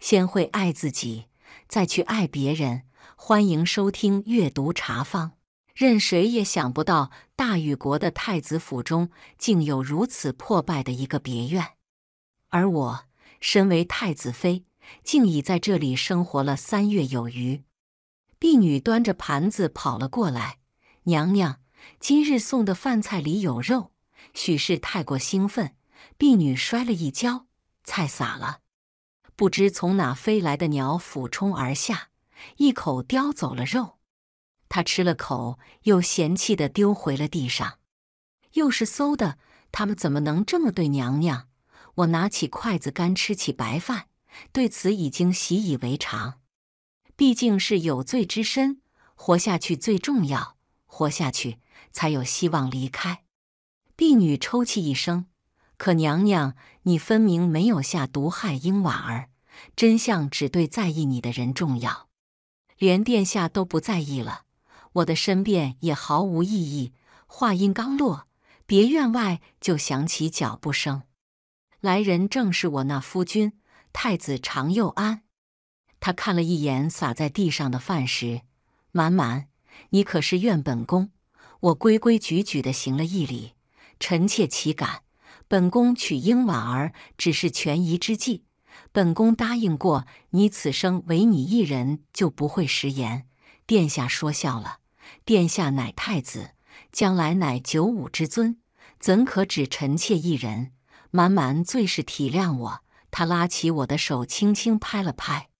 先会爱自己，再去爱别人。欢迎收听《阅读茶坊》。任谁也想不到，大禹国的太子府中竟有如此破败的一个别院。而我身为太子妃，竟已在这里生活了三月有余。婢女端着盘子跑了过来：“娘娘，今日送的饭菜里有肉。许是太过兴奋，婢女摔了一跤，菜洒了。”不知从哪飞来的鸟俯冲而下，一口叼走了肉。他吃了口，又嫌弃的丢回了地上。又是馊的，他们怎么能这么对娘娘？我拿起筷子，干吃起白饭。对此已经习以为常。毕竟是有罪之身，活下去最重要。活下去，才有希望离开。婢女抽泣一声：“可娘娘，你分明没有下毒害英婉儿。”真相只对在意你的人重要，连殿下都不在意了，我的申辩也毫无意义。话音刚落，别院外就响起脚步声，来人正是我那夫君太子常佑安。他看了一眼洒在地上的饭食，满满，你可是怨本宫？我规规矩矩的行了一礼，臣妾岂敢？本宫娶英婉儿只是权宜之计。本宫答应过你，此生唯你一人，就不会食言。殿下说笑了，殿下乃太子，将来乃九五之尊，怎可只臣妾一人？满满最是体谅我，他拉起我的手，轻轻拍了拍。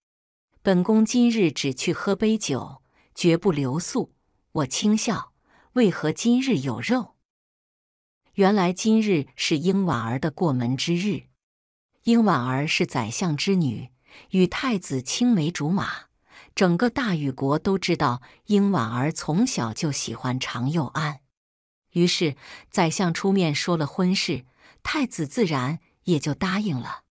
本宫今日只去喝杯酒，绝不留宿。我轻笑，为何今日有肉？原来今日是英婉儿的过门之日。英婉儿是宰相之女，与太子青梅竹马，整个大禹国都知道。英婉儿从小就喜欢常佑安，于是宰相出面说了婚事，太子自然也就答应了。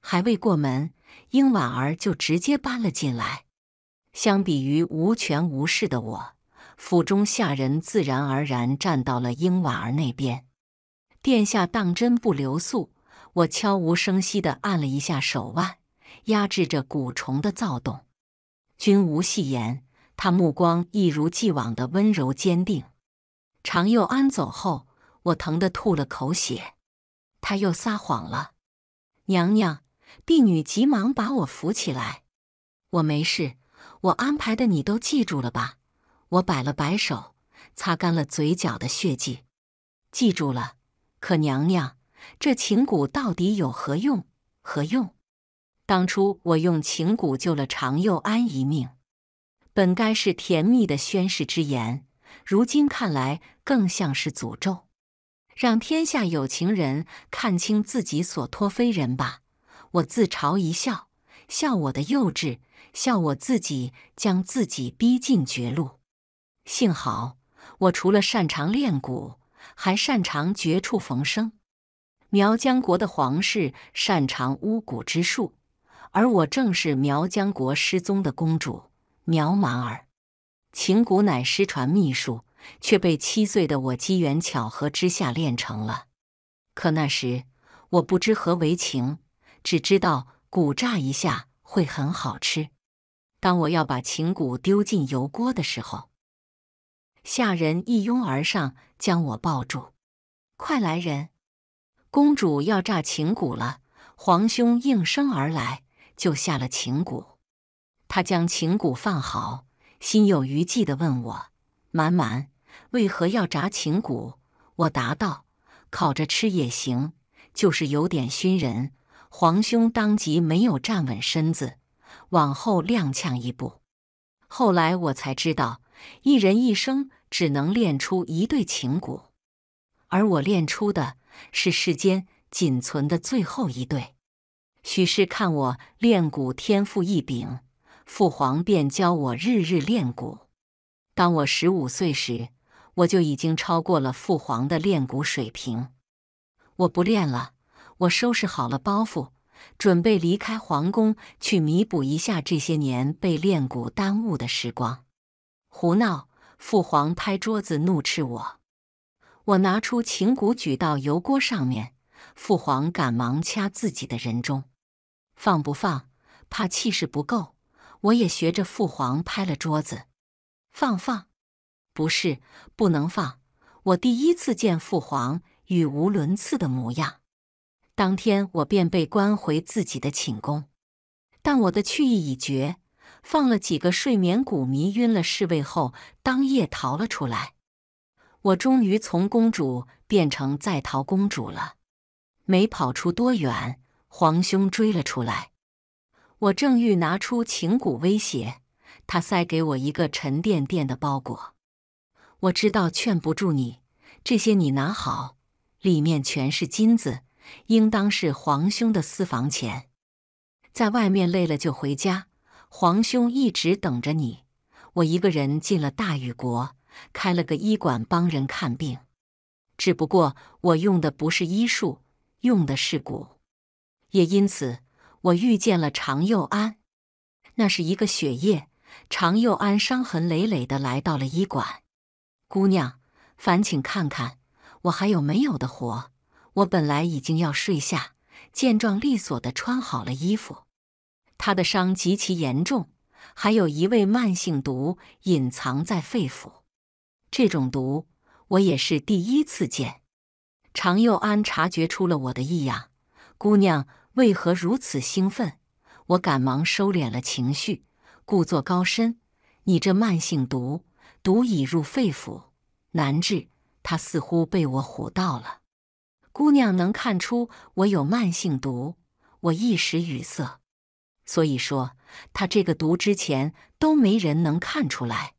还未过门，英婉儿就直接搬了进来。相比于无权无势的我，府中下人自然而然站到了英婉儿那边。殿下当真不留宿？我悄无声息地按了一下手腕，压制着蛊虫的躁动。君无戏言，他目光一如既往的温柔坚定。常佑安走后，我疼得吐了口血。他又撒谎了。娘娘，婢女急忙把我扶起来。我没事，我安排的你都记住了吧？我摆了摆手，擦干了嘴角的血迹。记住了。可娘娘。这情蛊到底有何用？何用？当初我用情蛊救了常佑安一命，本该是甜蜜的宣誓之言，如今看来更像是诅咒。让天下有情人看清自己所托非人吧！我自嘲一笑，笑我的幼稚，笑我自己将自己逼进绝路。幸好我除了擅长练蛊，还擅长绝处逢生。苗疆国的皇室擅长巫蛊之术，而我正是苗疆国失踪的公主苗蛮儿。情蛊乃失传秘术，却被七岁的我机缘巧合之下练成了。可那时我不知何为情，只知道蛊炸一下会很好吃。当我要把情蛊丢进油锅的时候，下人一拥而上将我抱住：“快来人！”公主要炸情蛊了，皇兄应声而来，就下了情蛊。他将情蛊放好，心有余悸地问我：“满满，为何要炸情蛊？我答道：“烤着吃也行，就是有点熏人。”皇兄当即没有站稳身子，往后踉跄一步。后来我才知道，一人一生只能练出一对情蛊，而我练出的。是世间仅存的最后一对。许氏看我练蛊天赋异禀，父皇便教我日日练蛊。当我十五岁时，我就已经超过了父皇的练蛊水平。我不练了，我收拾好了包袱，准备离开皇宫，去弥补一下这些年被练蛊耽误的时光。胡闹！父皇拍桌子怒斥我。我拿出琴鼓，举到油锅上面。父皇赶忙掐自己的人中，放不放？怕气势不够。我也学着父皇拍了桌子：“放放！”不是，不能放。我第一次见父皇语无伦次的模样。当天我便被关回自己的寝宫，但我的去意已决。放了几个睡眠蛊迷晕了侍卫后，当夜逃了出来。我终于从公主变成在逃公主了，没跑出多远，皇兄追了出来。我正欲拿出情蛊威胁他，塞给我一个沉甸甸的包裹。我知道劝不住你，这些你拿好，里面全是金子，应当是皇兄的私房钱。在外面累了就回家，皇兄一直等着你。我一个人进了大禹国。开了个医馆，帮人看病。只不过我用的不是医术，用的是蛊。也因此，我遇见了常佑安。那是一个雪夜，常佑安伤痕累累的来到了医馆。姑娘，烦请看看我还有没有的活。我本来已经要睡下，健壮利索的穿好了衣服。他的伤极其严重，还有一味慢性毒隐藏在肺腑。这种毒我也是第一次见，常佑安察觉出了我的异样。姑娘为何如此兴奋？我赶忙收敛了情绪，故作高深：“你这慢性毒毒已入肺腑，难治。”他似乎被我唬到了。姑娘能看出我有慢性毒，我一时语塞。所以说，他这个毒之前都没人能看出来。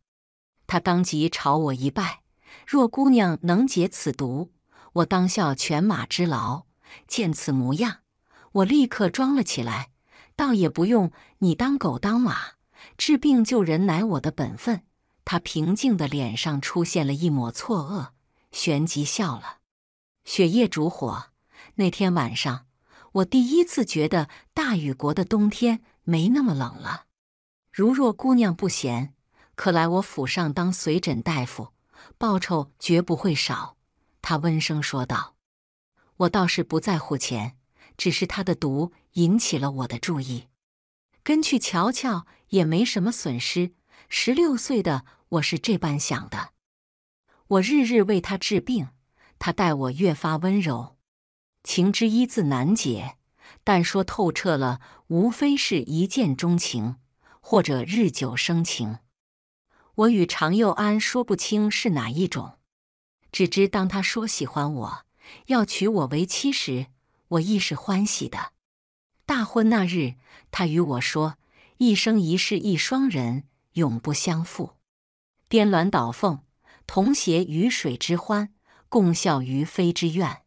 他当即朝我一拜：“若姑娘能解此毒，我当效犬马之劳。”见此模样，我立刻装了起来，倒也不用你当狗当马。治病救人乃我的本分。他平静的脸上出现了一抹错愕，旋即笑了。雪夜烛火，那天晚上，我第一次觉得大禹国的冬天没那么冷了。如若姑娘不嫌。可来我府上当随诊大夫，报酬绝不会少。他温声说道：“我倒是不在乎钱，只是他的毒引起了我的注意，跟去瞧瞧也没什么损失。十六岁的我是这般想的。我日日为他治病，他待我越发温柔，情之一字难解，但说透彻了，无非是一见钟情或者日久生情。”我与常佑安说不清是哪一种，只知当他说喜欢我，要娶我为妻时，我亦是欢喜的。大婚那日，他与我说：“一生一世一双人，永不相负。颠鸾倒凤，同偕鱼水之欢，共效鱼飞之愿。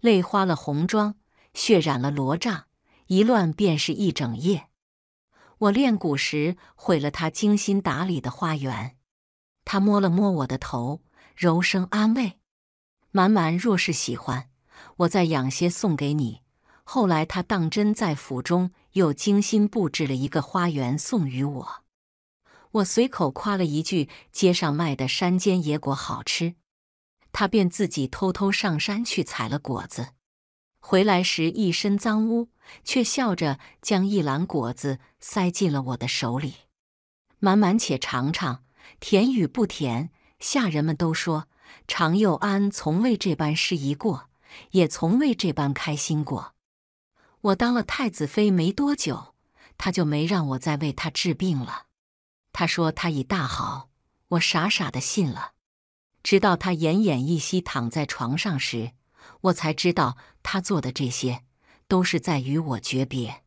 泪花了红妆，血染了罗帐，一乱便是一整夜。”我练蛊时毁了他精心打理的花园，他摸了摸我的头，柔声安慰：“满满若是喜欢，我再养些送给你。”后来他当真在府中又精心布置了一个花园送与我。我随口夸了一句：“街上卖的山间野果好吃。”他便自己偷偷上山去采了果子。回来时一身脏污，却笑着将一篮果子塞进了我的手里，满满且尝尝甜与不甜。下人们都说，常佑安从未这般失仪过，也从未这般开心过。我当了太子妃没多久，他就没让我再为他治病了。他说他已大好，我傻傻的信了，直到他奄奄一息躺在床上时。我才知道，他做的这些，都是在与我诀别。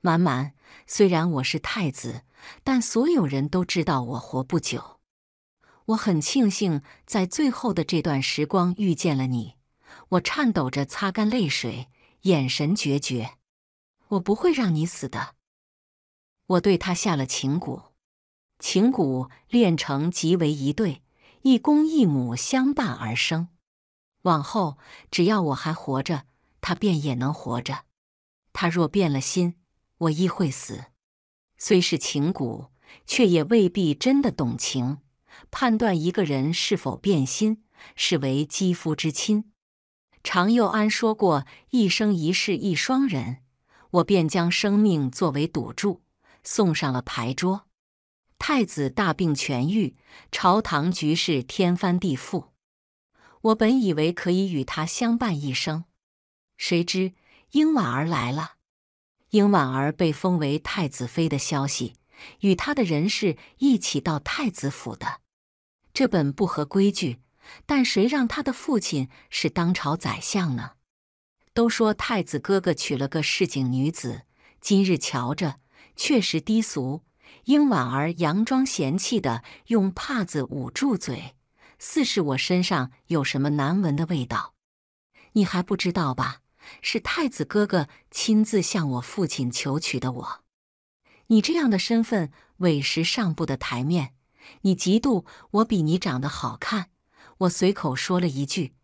满满，虽然我是太子，但所有人都知道我活不久。我很庆幸，在最后的这段时光遇见了你。我颤抖着擦干泪水，眼神决绝。我不会让你死的。我对他下了情蛊，情蛊炼成即为一对，一公一母相伴而生。往后，只要我还活着，他便也能活着。他若变了心，我亦会死。虽是情蛊，却也未必真的懂情。判断一个人是否变心，是为肌肤之亲。常佑安说过：“一生一世一双人。”我便将生命作为赌注，送上了牌桌。太子大病痊愈，朝堂局势天翻地覆。我本以为可以与他相伴一生，谁知英婉儿来了。英婉儿被封为太子妃的消息，与她的人士一起到太子府的，这本不合规矩，但谁让她的父亲是当朝宰相呢？都说太子哥哥娶了个市井女子，今日瞧着确实低俗。英婉儿佯装嫌弃的用帕子捂住嘴。似是我身上有什么难闻的味道，你还不知道吧？是太子哥哥亲自向我父亲求娶的我。你这样的身份委实上不得台面。你嫉妒我比你长得好看，我随口说了一句，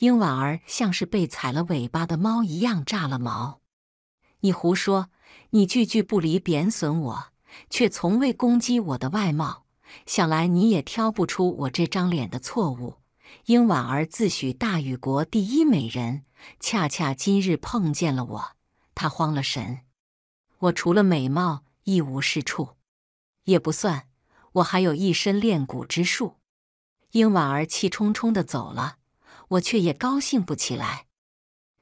英婉儿像是被踩了尾巴的猫一样炸了毛。你胡说！你句句不离贬损我，却从未攻击我的外貌。想来你也挑不出我这张脸的错误。英婉儿自诩大禹国第一美人，恰恰今日碰见了我，她慌了神。我除了美貌一无是处，也不算，我还有一身练骨之术。英婉儿气冲冲地走了，我却也高兴不起来。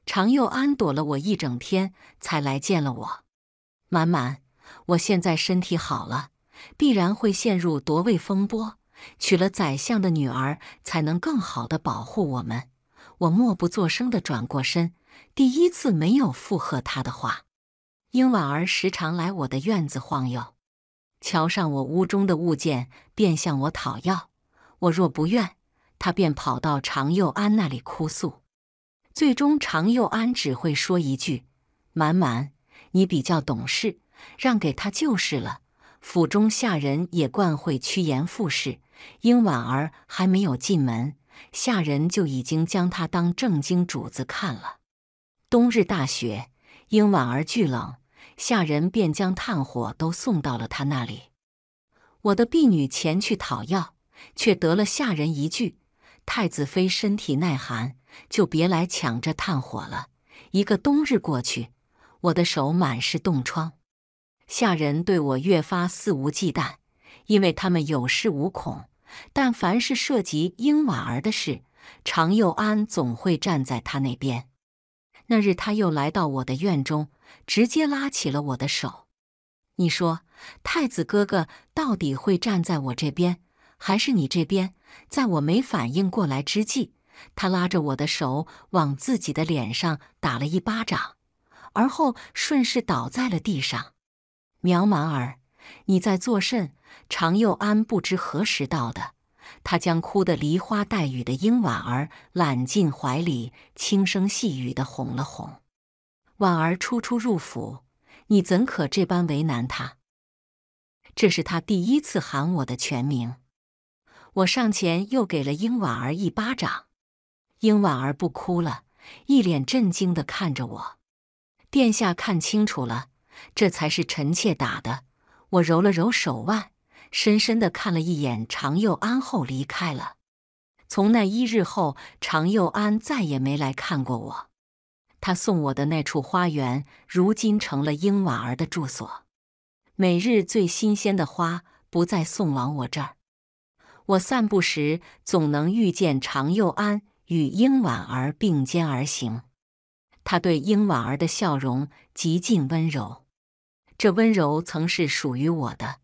常佑安躲了我一整天，才来见了我。满满，我现在身体好了。必然会陷入夺位风波，娶了宰相的女儿才能更好的保护我们。我默不作声的转过身，第一次没有附和他的话。英婉儿时常来我的院子晃悠，瞧上我屋中的物件，便向我讨要。我若不愿，他便跑到常佑安那里哭诉。最终，常佑安只会说一句：“满满，你比较懂事，让给他就是了。”府中下人也惯会趋炎附势，因婉儿还没有进门，下人就已经将她当正经主子看了。冬日大雪，因婉儿惧冷，下人便将炭火都送到了她那里。我的婢女前去讨要，却得了下人一句：“太子妃身体耐寒，就别来抢这炭火了。”一个冬日过去，我的手满是冻疮。下人对我越发肆无忌惮，因为他们有恃无恐。但凡是涉及英婉儿的事，常佑安总会站在他那边。那日，他又来到我的院中，直接拉起了我的手。你说，太子哥哥到底会站在我这边，还是你这边？在我没反应过来之际，他拉着我的手往自己的脸上打了一巴掌，而后顺势倒在了地上。苗满儿，你在作甚？常佑安不知何时到的，他将哭得梨花带雨的英婉儿揽进怀里，轻声细语地哄了哄。婉儿初初入府，你怎可这般为难她？这是他第一次喊我的全名。我上前又给了英婉儿一巴掌。英婉儿不哭了，一脸震惊地看着我。殿下看清楚了。这才是臣妾打的。我揉了揉手腕，深深的看了一眼常佑安后离开了。从那一日后，常佑安再也没来看过我。他送我的那处花园，如今成了英婉儿的住所。每日最新鲜的花不再送往我这儿。我散步时总能遇见常佑安与英婉儿并肩而行，他对英婉儿的笑容极尽温柔。这温柔曾是属于我的，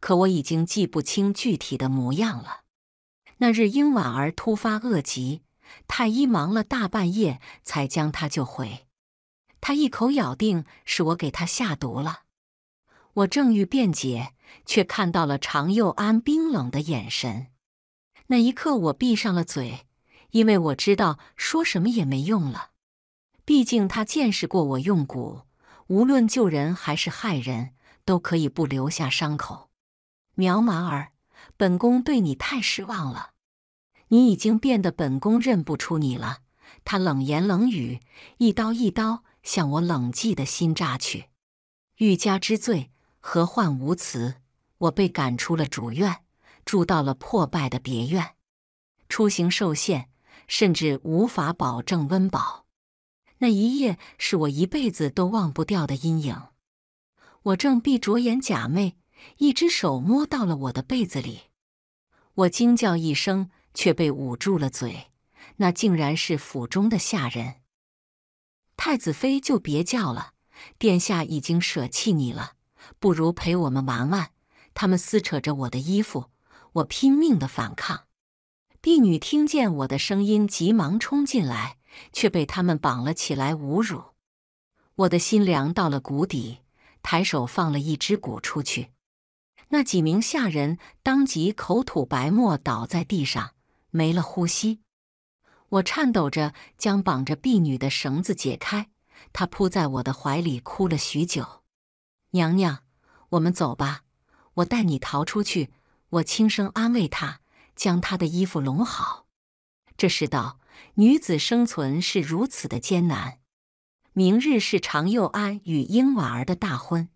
可我已经记不清具体的模样了。那日，英婉儿突发恶疾，太医忙了大半夜才将她救回。他一口咬定是我给他下毒了。我正欲辩解，却看到了常佑安冰冷的眼神。那一刻，我闭上了嘴，因为我知道说什么也没用了。毕竟，他见识过我用蛊。无论救人还是害人，都可以不留下伤口。苗麻儿，本宫对你太失望了，你已经变得本宫认不出你了。他冷言冷语，一刀一刀向我冷寂的心扎去。欲加之罪，何患无辞？我被赶出了主院，住到了破败的别院，出行受限，甚至无法保证温饱。那一夜是我一辈子都忘不掉的阴影。我正闭着眼假寐，一只手摸到了我的被子里，我惊叫一声，却被捂住了嘴。那竟然是府中的下人。太子妃就别叫了，殿下已经舍弃你了，不如陪我们玩玩。他们撕扯着我的衣服，我拼命的反抗。婢女听见我的声音，急忙冲进来。却被他们绑了起来，侮辱。我的心凉到了谷底，抬手放了一支鼓出去。那几名下人当即口吐白沫，倒在地上，没了呼吸。我颤抖着将绑着婢女的绳子解开，她扑在我的怀里，哭了许久。娘娘，我们走吧，我带你逃出去。我轻声安慰她，将她的衣服拢好。这世道。女子生存是如此的艰难。明日是常佑安与英婉儿的大婚，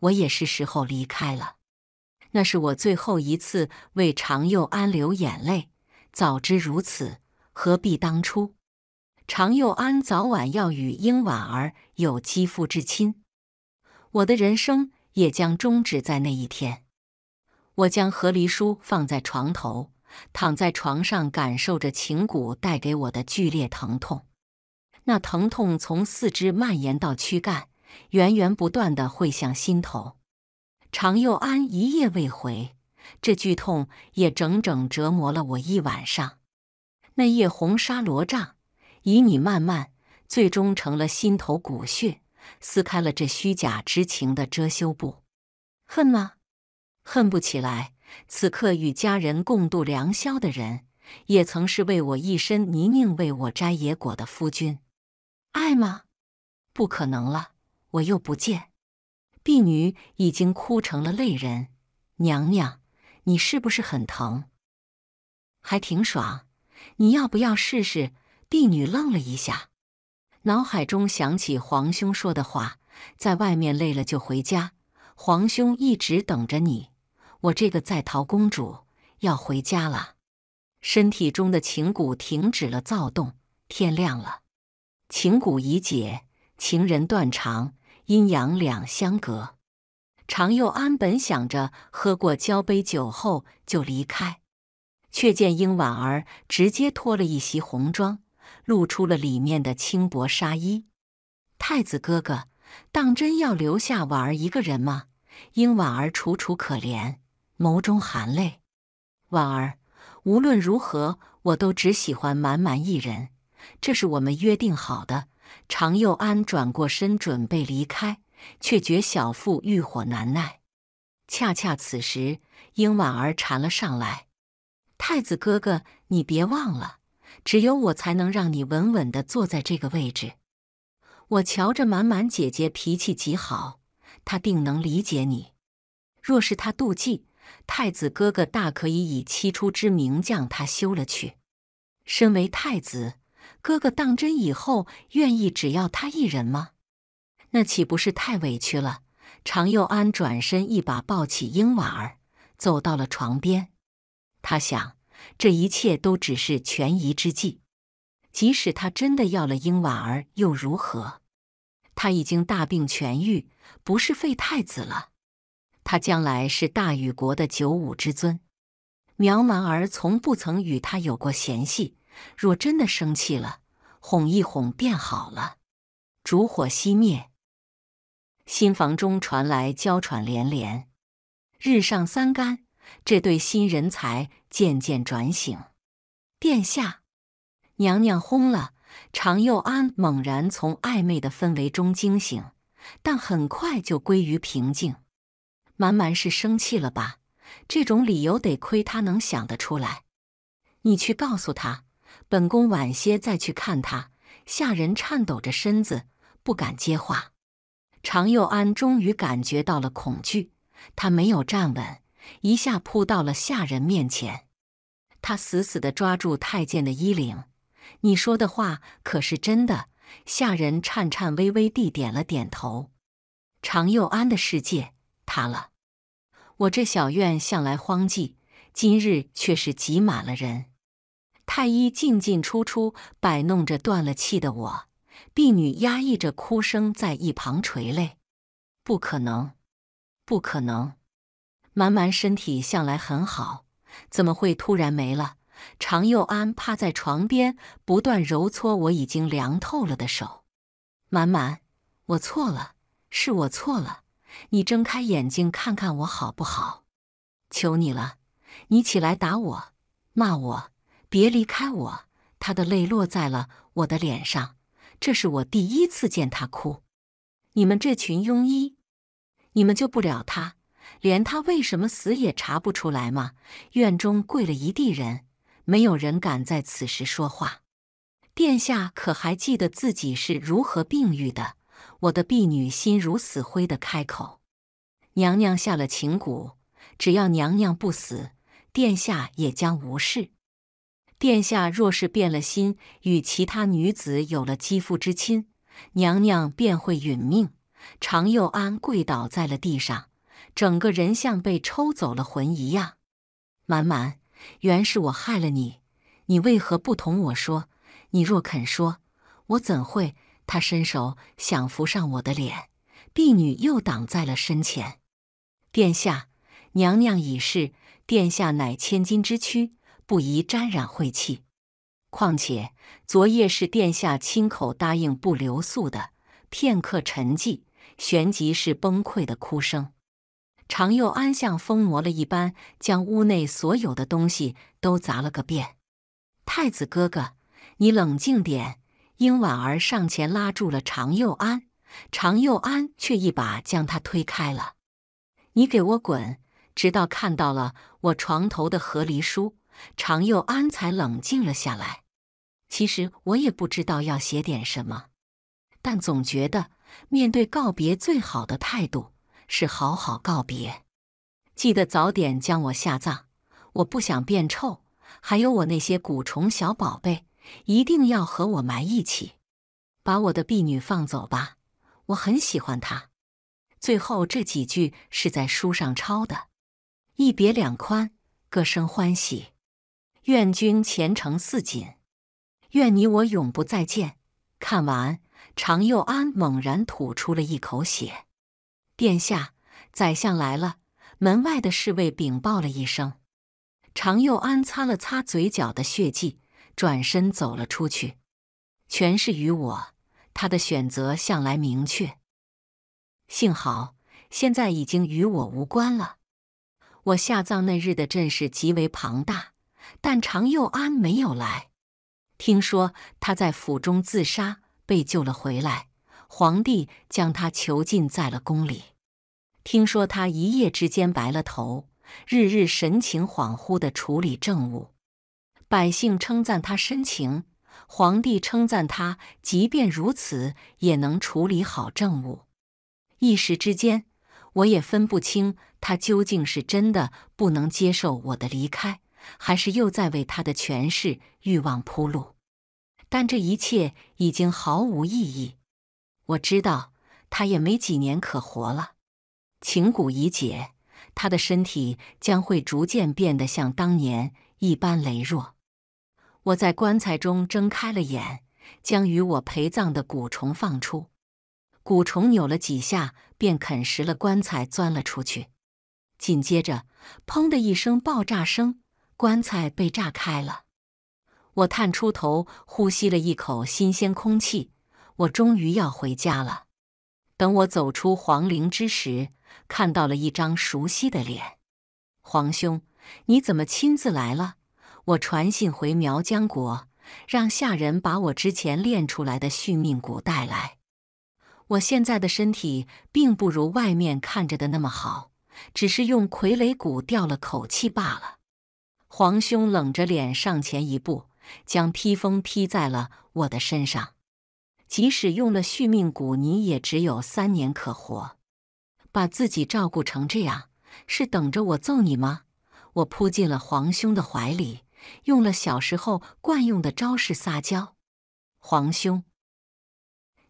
我也是时候离开了。那是我最后一次为常佑安流眼泪。早知如此，何必当初？常佑安早晚要与英婉儿有肌肤之亲，我的人生也将终止在那一天。我将和离书放在床头。躺在床上，感受着情蛊带给我的剧烈疼痛，那疼痛从四肢蔓延到躯干，源源不断的汇向心头。常佑安一夜未回，这剧痛也整整折磨了我一晚上。那夜红纱罗帐，以你漫漫，最终成了心头骨血，撕开了这虚假之情的遮羞布。恨吗？恨不起来。此刻与家人共度良宵的人，也曾是为我一身泥泞、为我摘野果的夫君。爱吗？不可能了，我又不见。婢女已经哭成了泪人。娘娘，你是不是很疼？还挺爽。你要不要试试？婢女愣了一下，脑海中想起皇兄说的话：“在外面累了就回家，皇兄一直等着你。”我这个在逃公主要回家了，身体中的情蛊停止了躁动。天亮了，情蛊已解，情人断肠，阴阳两相隔。常佑安本想着喝过交杯酒后就离开，却见英婉儿直接脱了一袭红装，露出了里面的轻薄纱衣。太子哥哥，当真要留下婉儿一个人吗？英婉儿楚楚可怜。眸中含泪，婉儿，无论如何，我都只喜欢满满一人，这是我们约定好的。常佑安转过身准备离开，却觉小腹欲火难耐。恰恰此时，英婉儿缠了上来：“太子哥哥，你别忘了，只有我才能让你稳稳地坐在这个位置。我瞧着满满姐姐脾气极好，她定能理解你。若是她妒忌。”太子哥哥大可以以七出之名将他休了去。身为太子哥哥，当真以后愿意只要他一人吗？那岂不是太委屈了？常佑安转身一把抱起英婉儿，走到了床边。他想，这一切都只是权宜之计。即使他真的要了英婉儿，又如何？他已经大病痊愈，不是废太子了。他将来是大禹国的九五之尊，苗蛮儿从不曾与他有过嫌隙。若真的生气了，哄一哄便好了。烛火熄灭，新房中传来娇喘连连。日上三竿，这对新人才渐渐转醒。殿下，娘娘轰了常佑安，猛然从暧昧的氛围中惊醒，但很快就归于平静。满满是生气了吧？这种理由得亏他能想得出来。你去告诉他，本宫晚些再去看他。下人颤抖着身子，不敢接话。常佑安终于感觉到了恐惧，他没有站稳，一下扑到了下人面前。他死死地抓住太监的衣领：“你说的话可是真的？”下人颤颤巍巍地点了点头。常佑安的世界。塌了！我这小院向来荒寂，今日却是挤满了人。太医进进出出，摆弄着断了气的我；婢女压抑着哭声，在一旁垂泪。不可能，不可能！满满身体向来很好，怎么会突然没了？常佑安趴在床边，不断揉搓我已经凉透了的手。满满，我错了，是我错了。你睁开眼睛看看我好不好？求你了，你起来打我、骂我，别离开我。他的泪落在了我的脸上，这是我第一次见他哭。你们这群庸医，你们救不了他，连他为什么死也查不出来吗？院中跪了一地人，没有人敢在此时说话。殿下可还记得自己是如何病愈的？我的婢女心如死灰的开口：“娘娘下了情蛊，只要娘娘不死，殿下也将无事。殿下若是变了心，与其他女子有了肌肤之亲，娘娘便会殒命。”常佑安跪倒在了地上，整个人像被抽走了魂一样。满满，原是我害了你，你为何不同我说？你若肯说，我怎会？他伸手想扶上我的脸，婢女又挡在了身前。殿下，娘娘已逝，殿下乃千金之躯，不宜沾染晦气。况且昨夜是殿下亲口答应不留宿的。片刻沉寂，旋即是崩溃的哭声。常佑安像疯魔了一般，将屋内所有的东西都砸了个遍。太子哥哥，你冷静点。英婉儿上前拉住了常佑安，常佑安却一把将她推开了。“你给我滚！”直到看到了我床头的和离书，常佑安才冷静了下来。其实我也不知道要写点什么，但总觉得面对告别，最好的态度是好好告别。记得早点将我下葬，我不想变臭。还有我那些蛊虫小宝贝。一定要和我埋一起，把我的婢女放走吧，我很喜欢她。最后这几句是在书上抄的：“一别两宽，各生欢喜。愿君前程似锦，愿你我永不再见。”看完，常佑安猛然吐出了一口血。殿下，宰相来了。门外的侍卫禀报了一声。常佑安擦了擦嘴角的血迹。转身走了出去，全是与我。他的选择向来明确，幸好现在已经与我无关了。我下葬那日的阵势极为庞大，但常佑安没有来。听说他在府中自杀，被救了回来，皇帝将他囚禁在了宫里。听说他一夜之间白了头，日日神情恍惚的处理政务。百姓称赞他深情，皇帝称赞他，即便如此也能处理好政务。一时之间，我也分不清他究竟是真的不能接受我的离开，还是又在为他的权势欲望铺路。但这一切已经毫无意义。我知道他也没几年可活了，情蛊已解，他的身体将会逐渐变得像当年一般羸弱。我在棺材中睁开了眼，将与我陪葬的蛊虫放出。蛊虫扭了几下，便啃食了棺材，钻了出去。紧接着，砰的一声爆炸声，棺材被炸开了。我探出头，呼吸了一口新鲜空气。我终于要回家了。等我走出皇陵之时，看到了一张熟悉的脸。皇兄，你怎么亲自来了？我传信回苗疆国，让下人把我之前练出来的续命骨带来。我现在的身体并不如外面看着的那么好，只是用傀儡骨吊了口气罢了。皇兄冷着脸上前一步，将披风披在了我的身上。即使用了续命骨，你也只有三年可活。把自己照顾成这样，是等着我揍你吗？我扑进了皇兄的怀里。用了小时候惯用的招式撒娇，皇兄，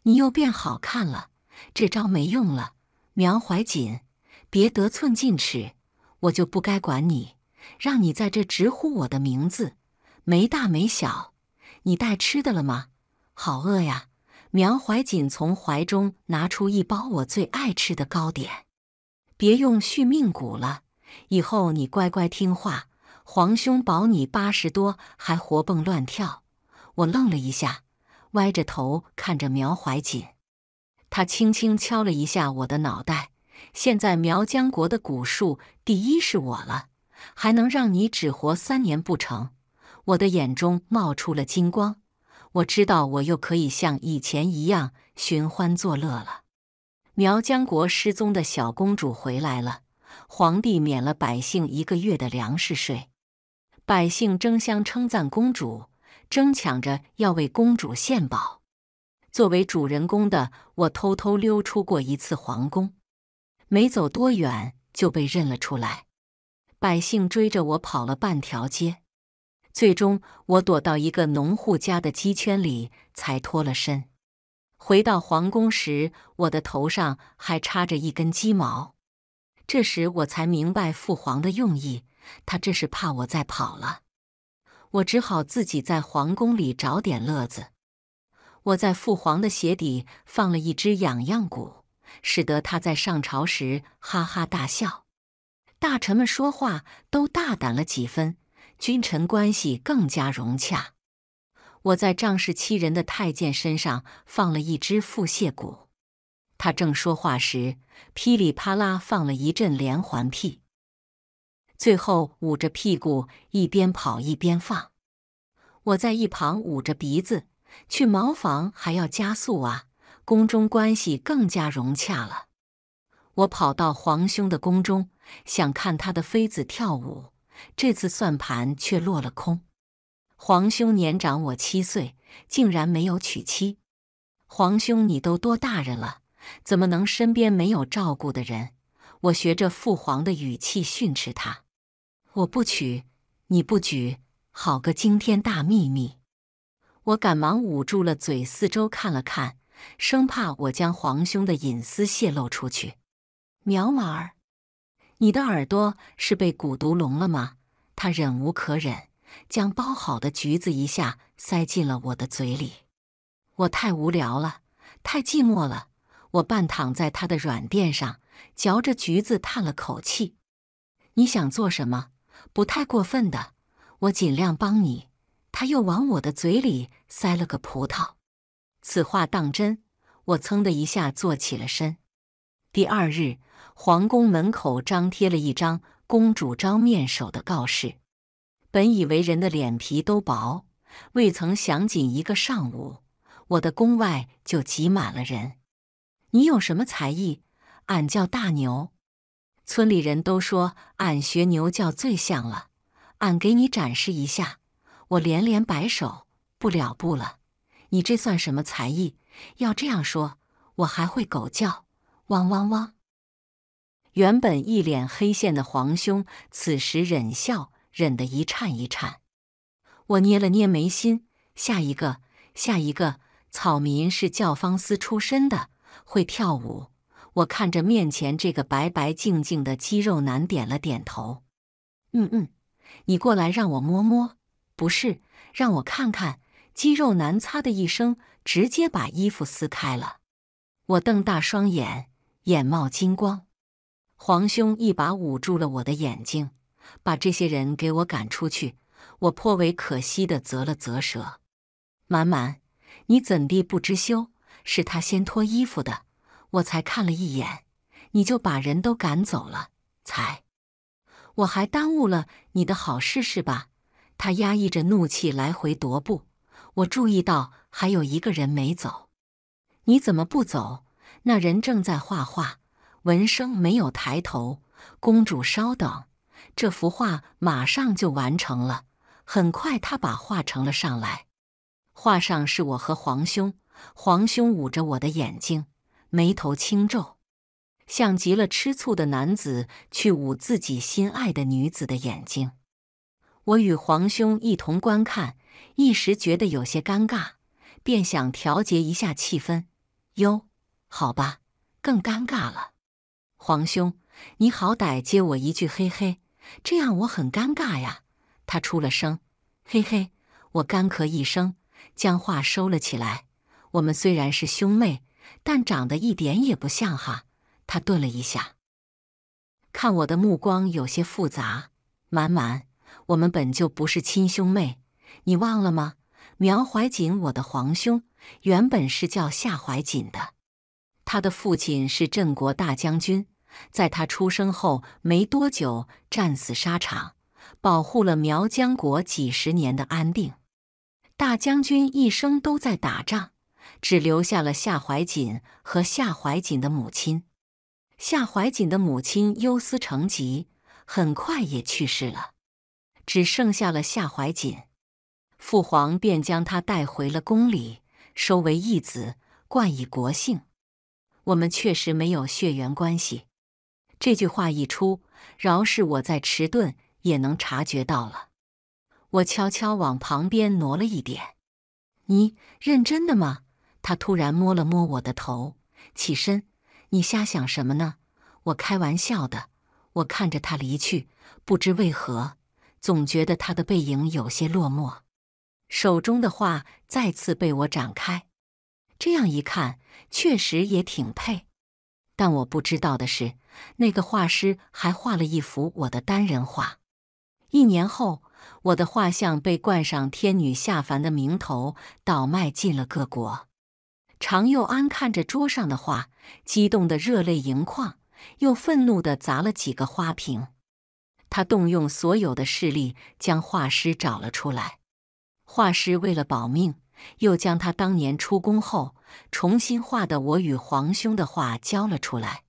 你又变好看了，这招没用了。苗怀瑾，别得寸进尺，我就不该管你，让你在这直呼我的名字，没大没小。你带吃的了吗？好饿呀！苗怀瑾从怀中拿出一包我最爱吃的糕点，别用续命蛊了，以后你乖乖听话。皇兄保你八十多还活蹦乱跳，我愣了一下，歪着头看着苗怀瑾。他轻轻敲了一下我的脑袋。现在苗疆国的蛊术第一是我了，还能让你只活三年不成？我的眼中冒出了金光，我知道我又可以像以前一样寻欢作乐了。苗疆国失踪的小公主回来了，皇帝免了百姓一个月的粮食税。百姓争相称赞公主，争抢着要为公主献宝。作为主人公的我，偷偷溜出过一次皇宫，没走多远就被认了出来。百姓追着我跑了半条街，最终我躲到一个农户家的鸡圈里才脱了身。回到皇宫时，我的头上还插着一根鸡毛。这时我才明白父皇的用意。他这是怕我再跑了，我只好自己在皇宫里找点乐子。我在父皇的鞋底放了一只痒痒鼓，使得他在上朝时哈哈大笑。大臣们说话都大胆了几分，君臣关系更加融洽。我在仗势欺人的太监身上放了一只腹泻鼓，他正说话时，噼里啪啦放了一阵连环屁。最后捂着屁股一边跑一边放，我在一旁捂着鼻子。去茅房还要加速啊！宫中关系更加融洽了。我跑到皇兄的宫中，想看他的妃子跳舞，这次算盘却落了空。皇兄年长我七岁，竟然没有娶妻。皇兄，你都多大人了，怎么能身边没有照顾的人？我学着父皇的语气训斥他。我不娶，你不举，好个惊天大秘密！我赶忙捂住了嘴，四周看了看，生怕我将皇兄的隐私泄露出去。苗娃儿，你的耳朵是被蛊毒聋了吗？他忍无可忍，将包好的橘子一下塞进了我的嘴里。我太无聊了，太寂寞了。我半躺在他的软垫上，嚼着橘子，叹了口气。你想做什么？不太过分的，我尽量帮你。他又往我的嘴里塞了个葡萄。此话当真？我噌的一下坐起了身。第二日，皇宫门口张贴了一张公主招面首的告示。本以为人的脸皮都薄，未曾想仅一个上午，我的宫外就挤满了人。你有什么才艺？俺叫大牛。村里人都说俺学牛叫最像了，俺给你展示一下。我连连摆手，不了不了，你这算什么才艺？要这样说，我还会狗叫，汪汪汪。原本一脸黑线的皇兄，此时忍笑忍得一颤一颤。我捏了捏眉心，下一个，下一个，草民是教坊司出身的，会跳舞。我看着面前这个白白净净的肌肉男，点了点头。“嗯嗯，你过来让我摸摸，不是让我看看。”肌肉男“擦”的一声，直接把衣服撕开了。我瞪大双眼，眼冒金光。皇兄一把捂住了我的眼睛，把这些人给我赶出去。我颇为可惜的啧了啧舌。“满满，你怎地不知羞？是他先脱衣服的。”我才看了一眼，你就把人都赶走了，才我还耽误了你的好事是吧？他压抑着怒气来回踱步。我注意到还有一个人没走，你怎么不走？那人正在画画，闻声没有抬头。公主稍等，这幅画马上就完成了。很快，他把画呈了上来。画上是我和皇兄，皇兄捂着我的眼睛。眉头轻皱，像极了吃醋的男子去捂自己心爱的女子的眼睛。我与皇兄一同观看，一时觉得有些尴尬，便想调节一下气氛。哟，好吧，更尴尬了。皇兄，你好歹接我一句，嘿嘿，这样我很尴尬呀。他出了声，嘿嘿，我干咳一声，将话收了起来。我们虽然是兄妹。但长得一点也不像哈。他顿了一下，看我的目光有些复杂。满满，我们本就不是亲兄妹，你忘了吗？苗怀瑾，我的皇兄，原本是叫夏怀瑾的。他的父亲是镇国大将军，在他出生后没多久战死沙场，保护了苗疆国几十年的安定。大将军一生都在打仗。只留下了夏怀瑾和夏怀瑾的母亲。夏怀瑾的母亲忧思成疾，很快也去世了，只剩下了夏怀瑾。父皇便将他带回了宫里，收为义子，冠以国姓。我们确实没有血缘关系。这句话一出，饶是我在迟钝，也能察觉到了。我悄悄往旁边挪了一点。你认真的吗？他突然摸了摸我的头，起身：“你瞎想什么呢？我开玩笑的。”我看着他离去，不知为何，总觉得他的背影有些落寞。手中的画再次被我展开，这样一看，确实也挺配。但我不知道的是，那个画师还画了一幅我的单人画。一年后，我的画像被冠上“天女下凡”的名头，倒卖进了各国。常佑安看着桌上的画，激动得热泪盈眶，又愤怒地砸了几个花瓶。他动用所有的势力，将画师找了出来。画师为了保命，又将他当年出宫后重新画的“我与皇兄”的画交了出来。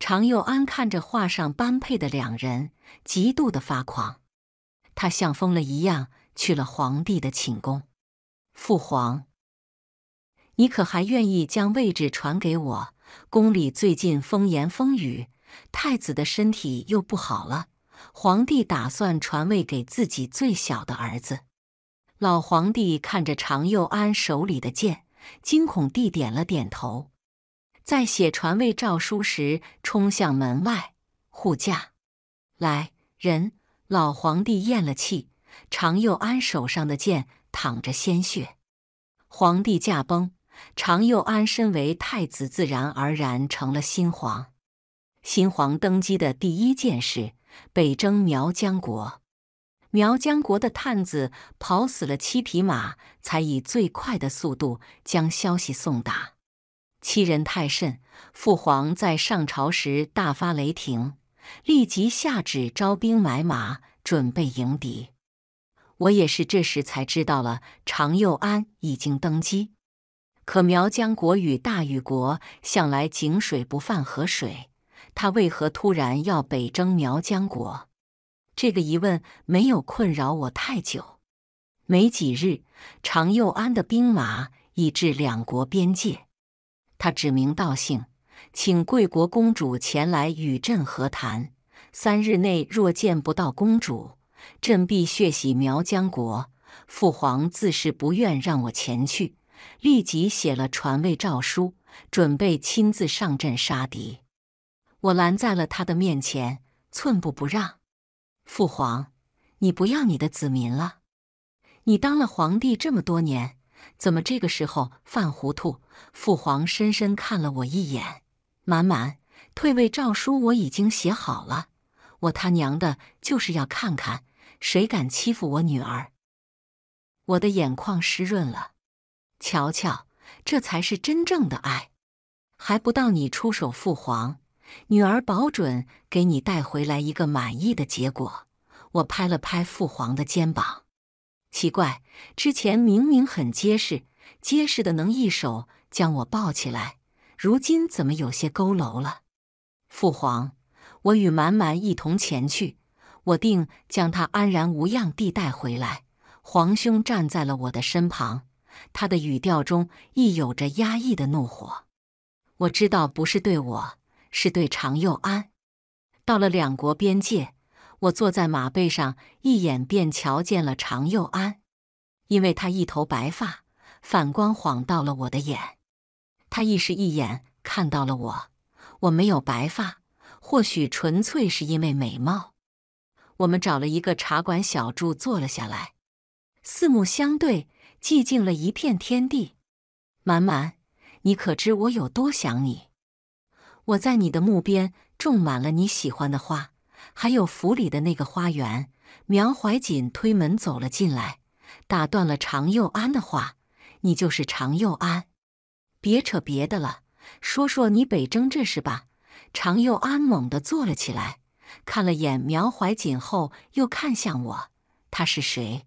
常佑安看着画上般配的两人，极度的发狂。他像疯了一样去了皇帝的寝宫，父皇。你可还愿意将位置传给我？宫里最近风言风语，太子的身体又不好了。皇帝打算传位给自己最小的儿子。老皇帝看着常佑安手里的剑，惊恐地点了点头，在写传位诏书时冲向门外护驾。来人！老皇帝咽了气，常佑安手上的剑淌着鲜血。皇帝驾崩。常佑安身为太子，自然而然成了新皇。新皇登基的第一件事，北征苗疆国。苗疆国的探子跑死了七匹马，才以最快的速度将消息送达。欺人太甚！父皇在上朝时大发雷霆，立即下旨招兵买马，准备迎敌。我也是这时才知道了，常佑安已经登基。可苗疆国与大禹国向来井水不犯河水，他为何突然要北征苗疆国？这个疑问没有困扰我太久。没几日，常佑安的兵马已至两国边界，他指名道姓，请贵国公主前来与朕和谈。三日内若见不到公主，朕必血洗苗疆国。父皇自是不愿让我前去。立即写了传位诏书，准备亲自上阵杀敌。我拦在了他的面前，寸步不让。父皇，你不要你的子民了？你当了皇帝这么多年，怎么这个时候犯糊涂？父皇深深看了我一眼，满满退位诏书我已经写好了。我他娘的，就是要看看谁敢欺负我女儿。我的眼眶湿润了。瞧瞧，这才是真正的爱！还不到你出手，父皇，女儿保准给你带回来一个满意的结果。我拍了拍父皇的肩膀。奇怪，之前明明很结实，结实的能一手将我抱起来，如今怎么有些佝偻了？父皇，我与满满一同前去，我定将他安然无恙地带回来。皇兄站在了我的身旁。他的语调中亦有着压抑的怒火。我知道不是对我，是对常佑安。到了两国边界，我坐在马背上，一眼便瞧见了常佑安，因为他一头白发，反光晃到了我的眼。他亦是一眼看到了我。我没有白发，或许纯粹是因为美貌。我们找了一个茶馆小住，坐了下来，四目相对。寂静了一片天地，满满，你可知我有多想你？我在你的墓边种满了你喜欢的花，还有府里的那个花园。苗怀瑾推门走了进来，打断了常佑安的话：“你就是常佑安？别扯别的了，说说你北征这事吧。”常佑安猛地坐了起来，看了眼苗怀瑾后，又看向我：“他是谁？”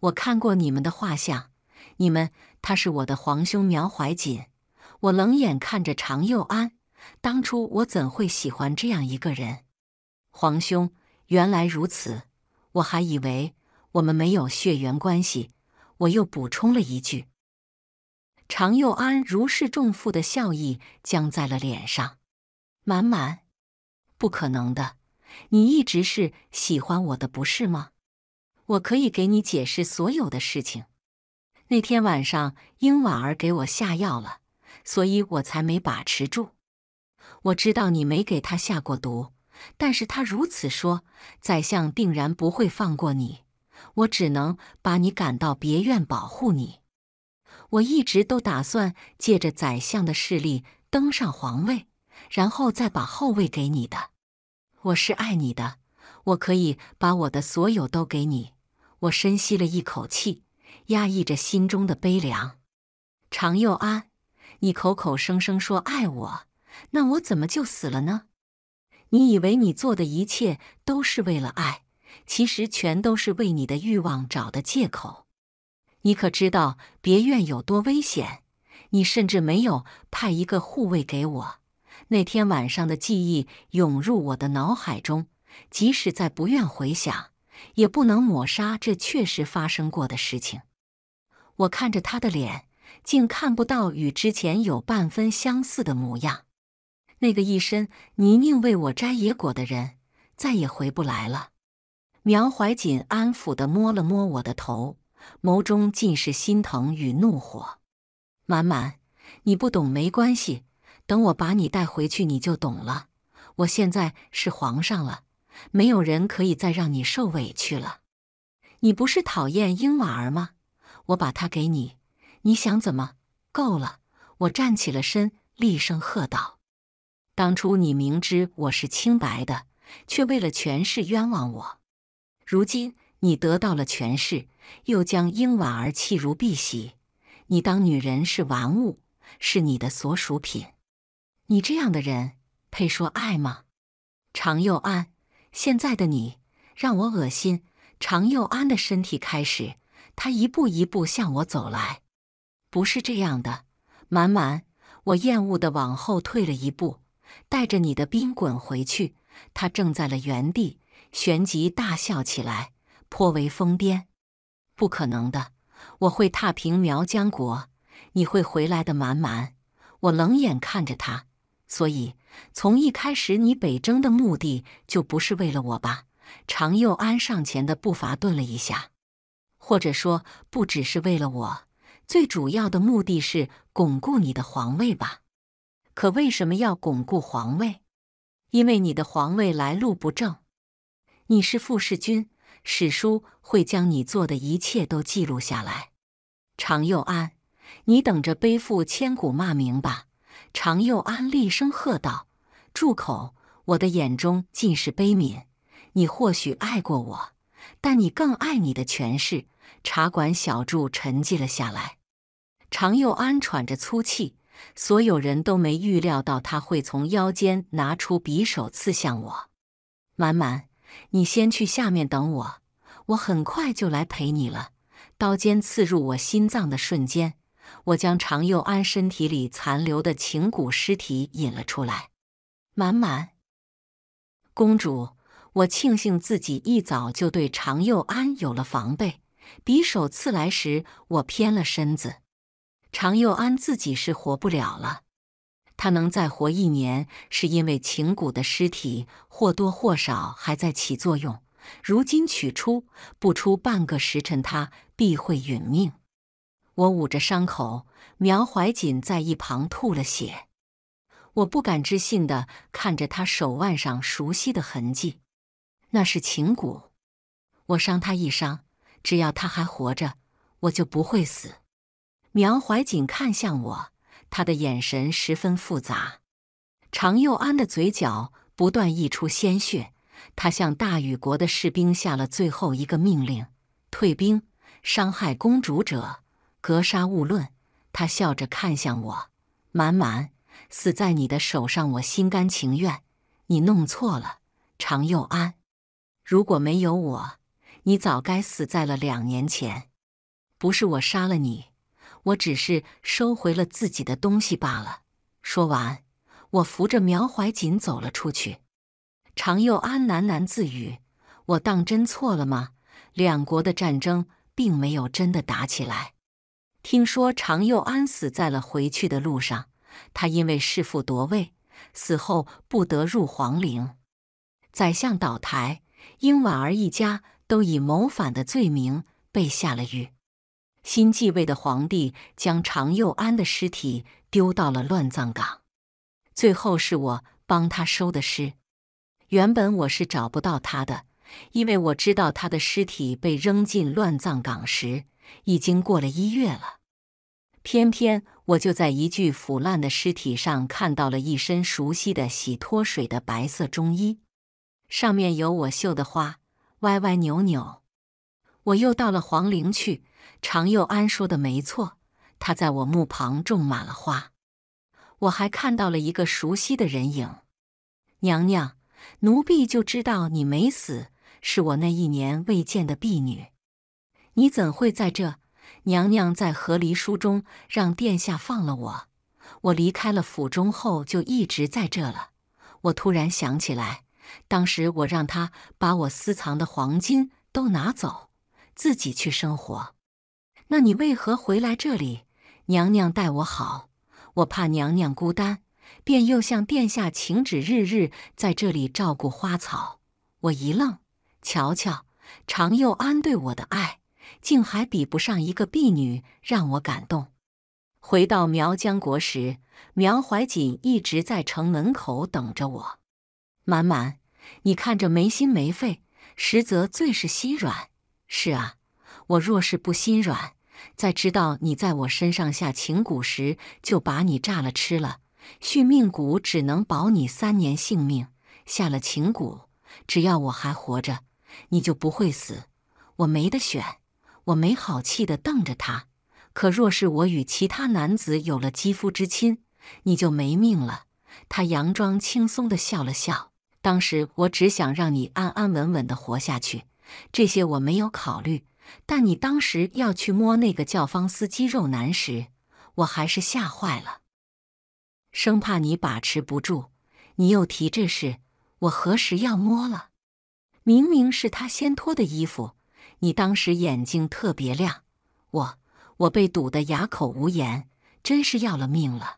我看过你们的画像，你们，他是我的皇兄苗怀瑾。我冷眼看着常佑安，当初我怎会喜欢这样一个人？皇兄，原来如此，我还以为我们没有血缘关系。我又补充了一句。常佑安如释重负的笑意僵在了脸上。满满，不可能的，你一直是喜欢我的，不是吗？我可以给你解释所有的事情。那天晚上，英婉儿给我下药了，所以我才没把持住。我知道你没给她下过毒，但是她如此说，宰相定然不会放过你。我只能把你赶到别院保护你。我一直都打算借着宰相的势力登上皇位，然后再把后位给你的。我是爱你的，我可以把我的所有都给你。我深吸了一口气，压抑着心中的悲凉。常佑安，你口口声声说爱我，那我怎么就死了呢？你以为你做的一切都是为了爱，其实全都是为你的欲望找的借口。你可知道别院有多危险？你甚至没有派一个护卫给我。那天晚上的记忆涌入我的脑海中，即使在不愿回想。也不能抹杀这确实发生过的事情。我看着他的脸，竟看不到与之前有半分相似的模样。那个一身泥泞为我摘野果的人，再也回不来了。苗怀瑾安抚地摸了摸我的头，眸中尽是心疼与怒火。满满，你不懂没关系，等我把你带回去，你就懂了。我现在是皇上了。没有人可以再让你受委屈了。你不是讨厌英婉儿吗？我把她给你，你想怎么？够了！我站起了身，厉声喝道：“当初你明知我是清白的，却为了权势冤枉我。如今你得到了权势，又将英婉儿弃如敝屣。你当女人是玩物，是你的所属品。你这样的人，配说爱吗？”常又安。现在的你让我恶心。常佑安的身体开始，他一步一步向我走来。不是这样的，满满！我厌恶的往后退了一步，带着你的兵滚回去。他怔在了原地，旋即大笑起来，颇为疯癫。不可能的，我会踏平苗疆国，你会回来的，满满！我冷眼看着他。所以，从一开始，你北征的目的就不是为了我吧？常佑安上前的步伐顿了一下，或者说，不只是为了我，最主要的目的是巩固你的皇位吧？可为什么要巩固皇位？因为你的皇位来路不正，你是傅士君，史书会将你做的一切都记录下来。常佑安，你等着背负千古骂名吧。常佑安厉声喝道：“住口！”我的眼中尽是悲悯。你或许爱过我，但你更爱你的权势。茶馆小住沉寂了下来。常佑安喘着粗气，所有人都没预料到他会从腰间拿出匕首刺向我。满满，你先去下面等我，我很快就来陪你了。刀尖刺入我心脏的瞬间。我将常佑安身体里残留的情蛊尸体引了出来。满满，公主，我庆幸自己一早就对常佑安有了防备。匕首刺来时，我偏了身子。常佑安自己是活不了了。他能再活一年，是因为情蛊的尸体或多或少还在起作用。如今取出，不出半个时辰，他必会殒命。我捂着伤口，苗怀瑾在一旁吐了血。我不敢置信地看着他手腕上熟悉的痕迹，那是情蛊。我伤他一伤，只要他还活着，我就不会死。苗怀瑾看向我，他的眼神十分复杂。常佑安的嘴角不断溢出鲜血，他向大禹国的士兵下了最后一个命令：退兵，伤害公主者。格杀勿论。他笑着看向我，满满死在你的手上，我心甘情愿。你弄错了，常佑安。如果没有我，你早该死在了两年前。不是我杀了你，我只是收回了自己的东西罢了。说完，我扶着苗怀瑾走了出去。常佑安喃喃自语：“我当真错了吗？两国的战争并没有真的打起来。”听说常佑安死在了回去的路上，他因为弑父夺位，死后不得入皇陵。宰相倒台，英婉儿一家都以谋反的罪名被下了狱。新继位的皇帝将常佑安的尸体丢到了乱葬岗。最后是我帮他收的尸。原本我是找不到他的，因为我知道他的尸体被扔进乱葬岗时。已经过了一月了，偏偏我就在一具腐烂的尸体上看到了一身熟悉的洗脱水的白色中衣，上面有我绣的花，歪歪扭扭。我又到了皇陵去，常佑安说的没错，他在我墓旁种满了花。我还看到了一个熟悉的人影，娘娘，奴婢就知道你没死，是我那一年未见的婢女。你怎会在这？娘娘在和离书中让殿下放了我，我离开了府中后就一直在这了。我突然想起来，当时我让他把我私藏的黄金都拿走，自己去生活。那你为何回来这里？娘娘待我好，我怕娘娘孤单，便又向殿下请旨，日日在这里照顾花草。我一愣，瞧瞧常又安对我的爱。竟还比不上一个婢女，让我感动。回到苗疆国时，苗怀瑾一直在城门口等着我。满满，你看着没心没肺，实则最是心软。是啊，我若是不心软，在知道你在我身上下情蛊时，就把你炸了吃了。续命蛊只能保你三年性命，下了情蛊，只要我还活着，你就不会死。我没得选。我没好气的瞪着他，可若是我与其他男子有了肌肤之亲，你就没命了。他佯装轻松的笑了笑。当时我只想让你安安稳稳的活下去，这些我没有考虑。但你当时要去摸那个教方司肌肉男时，我还是吓坏了，生怕你把持不住。你又提这事，我何时要摸了？明明是他先脱的衣服。你当时眼睛特别亮，我我被堵得哑口无言，真是要了命了。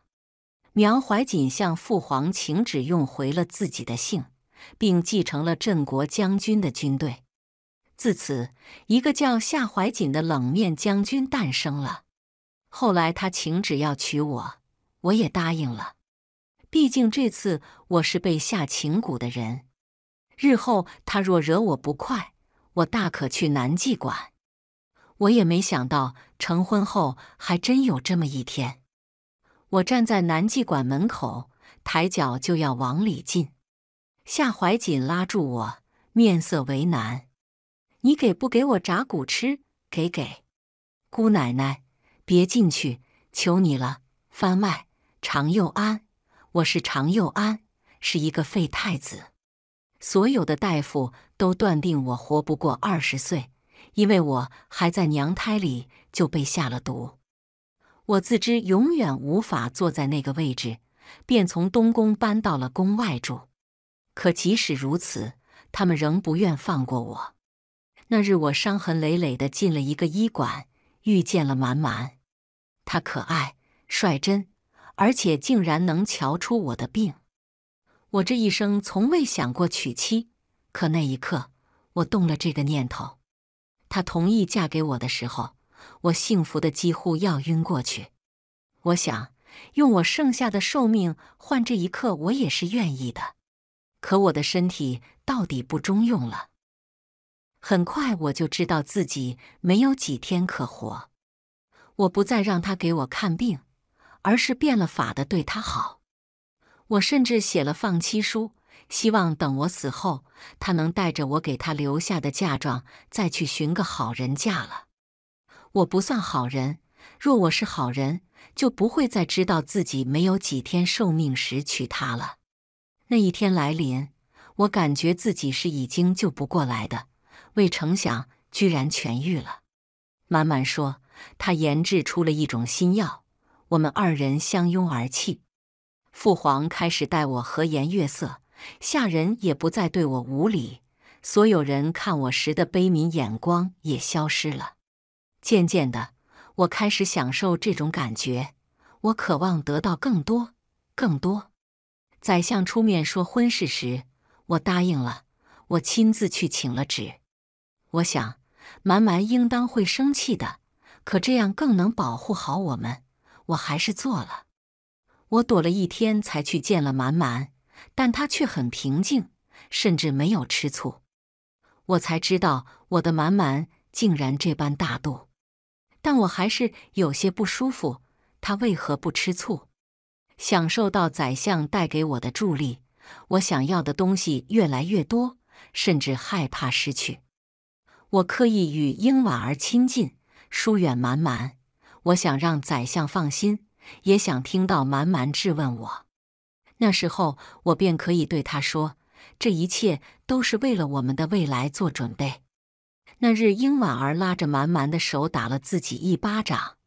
苗怀瑾向父皇请旨，用回了自己的姓，并继承了镇国将军的军队。自此，一个叫夏怀瑾的冷面将军诞生了。后来，他请旨要娶我，我也答应了。毕竟这次我是被下情蛊的人，日后他若惹我不快。我大可去南妓馆，我也没想到成婚后还真有这么一天。我站在南妓馆门口，抬脚就要往里进，夏怀瑾拉住我，面色为难：“你给不给我炸骨吃？给给。”姑奶奶，别进去，求你了。番外，常佑安，我是常佑安，是一个废太子。所有的大夫都断定我活不过二十岁，因为我还在娘胎里就被下了毒。我自知永远无法坐在那个位置，便从东宫搬到了宫外住。可即使如此，他们仍不愿放过我。那日我伤痕累累地进了一个医馆，遇见了满满。他可爱、率真，而且竟然能瞧出我的病。我这一生从未想过娶妻，可那一刻，我动了这个念头。他同意嫁给我的时候，我幸福的几乎要晕过去。我想用我剩下的寿命换这一刻，我也是愿意的。可我的身体到底不中用了，很快我就知道自己没有几天可活。我不再让他给我看病，而是变了法的对他好。我甚至写了放妻书，希望等我死后，他能带着我给他留下的嫁妆，再去寻个好人嫁了。我不算好人，若我是好人，就不会再知道自己没有几天寿命时娶她了。那一天来临，我感觉自己是已经救不过来的，未成想居然痊愈了。满满说他研制出了一种新药，我们二人相拥而泣。父皇开始待我和颜悦色，下人也不再对我无礼，所有人看我时的悲悯眼光也消失了。渐渐的，我开始享受这种感觉，我渴望得到更多，更多。宰相出面说婚事时，我答应了，我亲自去请了旨。我想，蛮蛮应当会生气的，可这样更能保护好我们，我还是做了。我躲了一天，才去见了满满，但他却很平静，甚至没有吃醋。我才知道，我的满满竟然这般大度。但我还是有些不舒服，他为何不吃醋？享受到宰相带给我的助力，我想要的东西越来越多，甚至害怕失去。我刻意与英婉儿亲近，疏远满满，我想让宰相放心。也想听到蛮蛮质问我，那时候我便可以对他说，这一切都是为了我们的未来做准备。那日，英婉儿拉着蛮蛮的手打了自己一巴掌，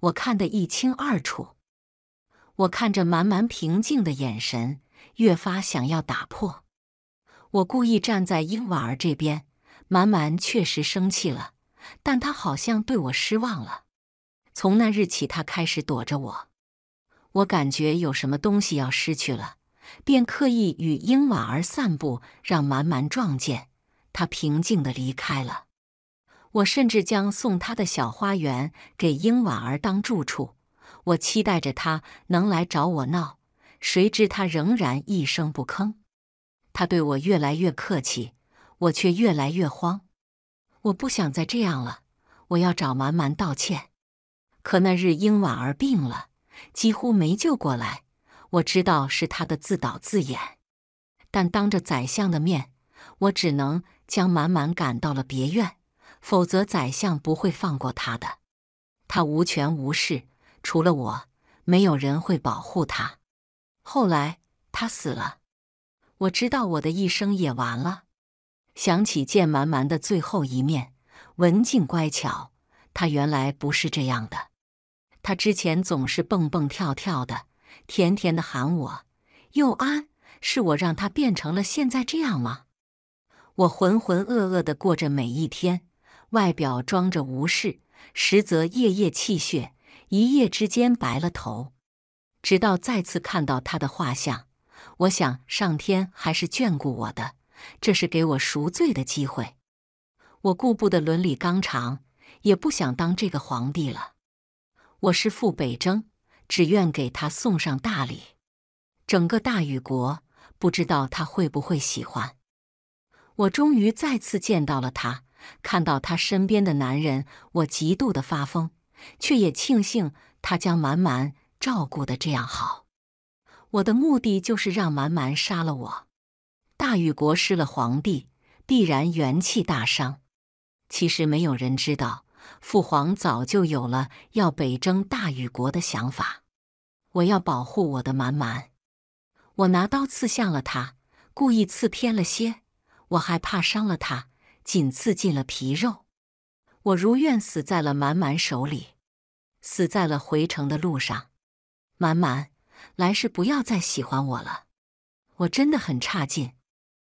我看得一清二楚。我看着蛮蛮平静的眼神，越发想要打破。我故意站在英婉儿这边，蛮蛮确实生气了，但他好像对我失望了。从那日起，他开始躲着我。我感觉有什么东西要失去了，便刻意与英婉儿散步，让蛮蛮撞见。他平静地离开了。我甚至将送他的小花园给英婉儿当住处。我期待着他能来找我闹，谁知他仍然一声不吭。他对我越来越客气，我却越来越慌。我不想再这样了。我要找蛮蛮道歉。可那日英婉儿病了，几乎没救过来。我知道是他的自导自演，但当着宰相的面，我只能将满满赶到了别院，否则宰相不会放过他的。他无权无势，除了我，没有人会保护他。后来他死了，我知道我的一生也完了。想起见蛮蛮的最后一面，文静乖巧，他原来不是这样的。他之前总是蹦蹦跳跳的，甜甜的喊我“佑安”，是我让他变成了现在这样吗？我浑浑噩噩的过着每一天，外表装着无事，实则夜夜泣血，一夜之间白了头。直到再次看到他的画像，我想上天还是眷顾我的，这是给我赎罪的机会。我顾不得伦理纲常，也不想当这个皇帝了。我是赴北征，只愿给他送上大礼。整个大禹国，不知道他会不会喜欢。我终于再次见到了他，看到他身边的男人，我极度的发疯，却也庆幸他将蛮蛮照顾的这样好。我的目的就是让蛮蛮杀了我。大禹国失了皇帝，必然元气大伤。其实没有人知道。父皇早就有了要北征大禹国的想法，我要保护我的满满。我拿刀刺向了他，故意刺偏了些，我害怕伤了他，仅刺进了皮肉。我如愿死在了满满手里，死在了回城的路上。满满，来世不要再喜欢我了，我真的很差劲。